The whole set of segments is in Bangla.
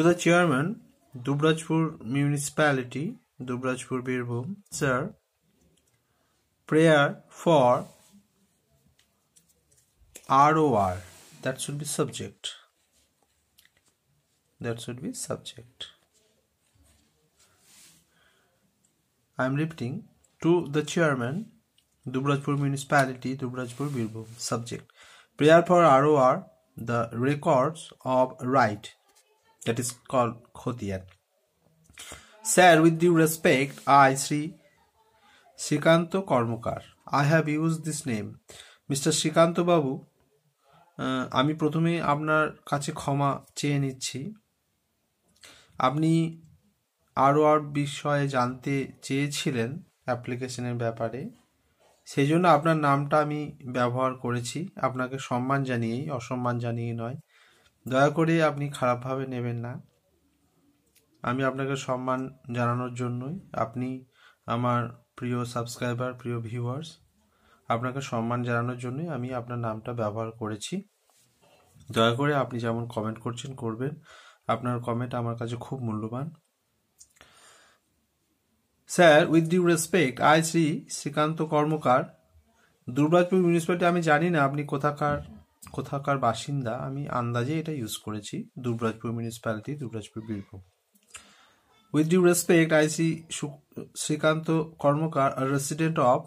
To the Chairman, Dubrajpur Municipality, Dubrajpur Birbhum, Sir, prayer for ROR, that should be subject. That should be subject. I am repeating to the chairman, Dubrajpur Municipality, Dubrajpur Birbhum, subject. Prayer for ROR, the records of right that is called Khotian. Sir, with due respect, I, Sri Shikanto Kormokar, I have used this name. Mr. Shikanto Babu, আমি প্রথমে আপনার কাছে ক্ষমা চেয়ে নিচ্ছি আপনি আরও আর বিষয়ে জানতে চেয়েছিলেন অ্যাপ্লিকেশনের ব্যাপারে সেই জন্য আপনার নামটা আমি ব্যবহার করেছি আপনাকে সম্মান জানিয়েই অসম্মান জানিয়ে নয় দয়া করে আপনি খারাপভাবে নেবেন না আমি আপনাকে সম্মান জানানোর জন্যই আপনি আমার প্রিয় সাবস্ক্রাইবার প্রিয় ভিউয়ার্স আপনাকে সম্মান জানানোর জন্যই আমি আপনার নামটা ব্যবহার করেছি দয়া করে আপনি যেমন কমেন্ট করছেন করবেন আপনার কমেন্ট আমার কাছে খুব মূল্যবান sir with due respect I Shri Srikanta Karmakar Durgapur municipality আমি জানি না আপনি কোথাকার কোথাকার বাসিন্দা আমি আন্দাজে এটা ইউজ করেছি Dubrajpur municipality Dubrajpur Birbhum with due respect I সি শ্রীকান্ত কর্মকার রেসিডেন্ট অফ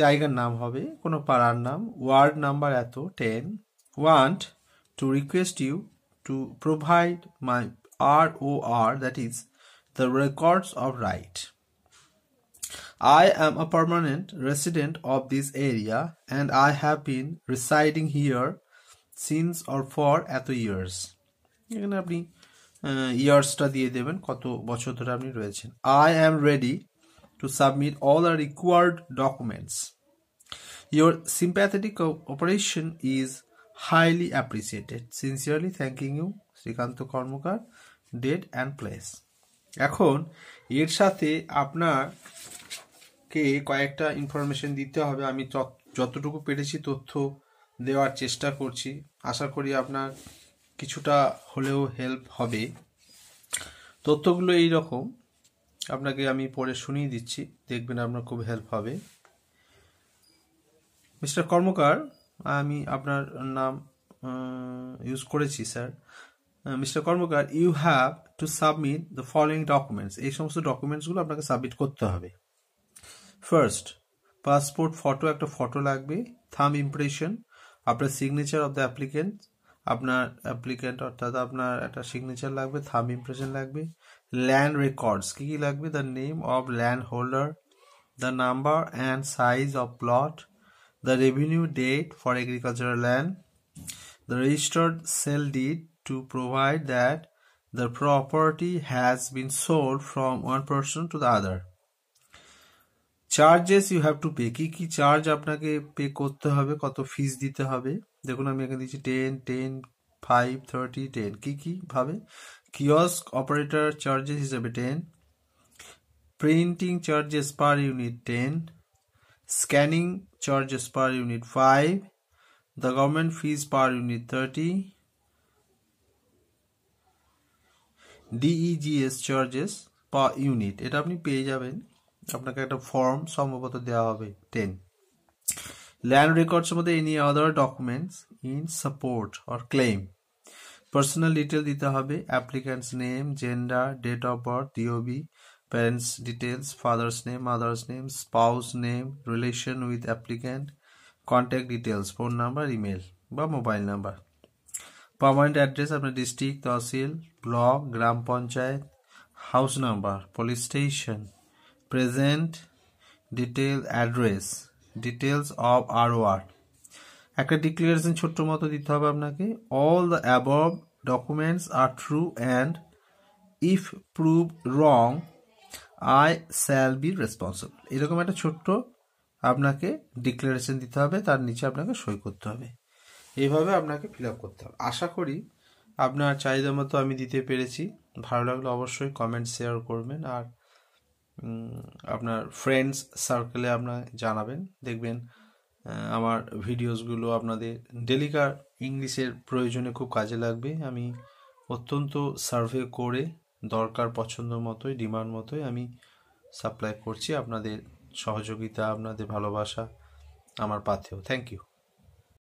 জায়গার নাম হবে কোনো পাড়ার নাম ওয়ার্ড নাম্বার এত ten want to request you to provide my R O R that is the records of right I am a permanent resident of this area and I have been residing here since or for এত years এখানে আপনি ইয়ার্সটা দিয়ে দেবেন কত বছর ধরে আপনি রয়েছেন I am ready to submit all are required documents your sympathetic operation is highly appreciated sincerely thanking you Srikanta Karmakar date and place এখন এর সাথে আপনার কে কয়েকটা ইনফরমেশন দিতে হবে আমি যতটুকু পেরেছি তথ্য দেওয়ার চেষ্টা করছি আশা করি আপনার কিছুটা হলেও হেল্প হবে তথ্যগুলো এই রকম আপনাকে আমি পরে শুনিয়ে দিচ্ছি দেখবেন আপনার খুব হেল্প হবে মিস্টার কর্মকার আমি আপনার নাম ইউজ করেছি sir mister Karmakar you have to submit the following documents এই সমস্ত ডকুমেন্টসগুলো আপনাকে সাবমিট করতে হবে ফার্স্ট পাসপোর্ট ফটো একটা ফটো লাগবে থাম ইমপ্রেশন আপনার সিগনেচার অফ দ্য অ্যাপ্লিকেন্ট আপনার অ্যাপ্লিকেন্ট অর্থাৎ আপনার একটা সিগনেচার লাগবে থাম ইমপ্রেশন লাগবে ল্যান্ড রেকর্ডস কী কী লাগবে the name of land holder the number and size of plot the revenue date for agricultural land the registered sale deed to provide that the property has been sold from one person to the other charges you have to pay কি কি চার্জ আপনাকে পে করতে হবে কত ফিস দিতে হবে দেখুন আমি এখানে দিচ্ছি ten ten five thirty ten কী কীভাবে ভাবে কিয়স্ক অপারেটর চার্জেস হিসাবে ten printing charges per unit ten scanning charges per unit five the government fees per unit thirty DEGS charges per unit এটা আপনি পেয়ে যাবেন আপনাকে একটা ফর্ম সম্ভবত দেওয়া হবে টেন ল্যান্ড রেকর্ডস মধ্যে any other documents in support or claim personal detail দিতে হবে applicant's name gender date of birth DOB parents details father's name mother's name spouse name relation with applicant contact details phone number email বা মোবাইল নাম্বার পারমানেন্ট অ্যাড্রেস আপনার ডিস্ট্রিক্ট তহসিল ব্লক গ্রাম panchayat house number police station present detail address details of আর ওয়ার একটা ডিক্লারেশন ছোট্ট মতো দিতে হবে আপনাকে all the above documents are true and if prove wrong I shall be responsible এরকম একটা ছোট্ট আপনাকে ডিক্লারেশন দিতে হবে তার নিচে আপনাকে সই করতে হবে এইভাবে আপনাকে ফিল আপ করতে হবে আশা করি আপনার চাহিদা মতো আমি দিতে পেরেছি ভালো লাগলে অবশ্যই কমেন্ট শেয়ার করবেন আর আপনার ফ্রেন্ডস সার্কেলে আপনার জানাবেন দেখবেন আমার ভিডিওসগুলো আপনাদের ডেলিকার ইংলিশের প্রয়োজনে খুব কাজে লাগবে আমি অত্যন্ত সার্ভে করে দরকার পছন্দ মতোই ডিমান্ড মতোই আমি সাপ্লাই করছি আপনাদের সহযোগিতা আপনাদের ভালোবাসা আমার পাথেও থ্যাংক ইউ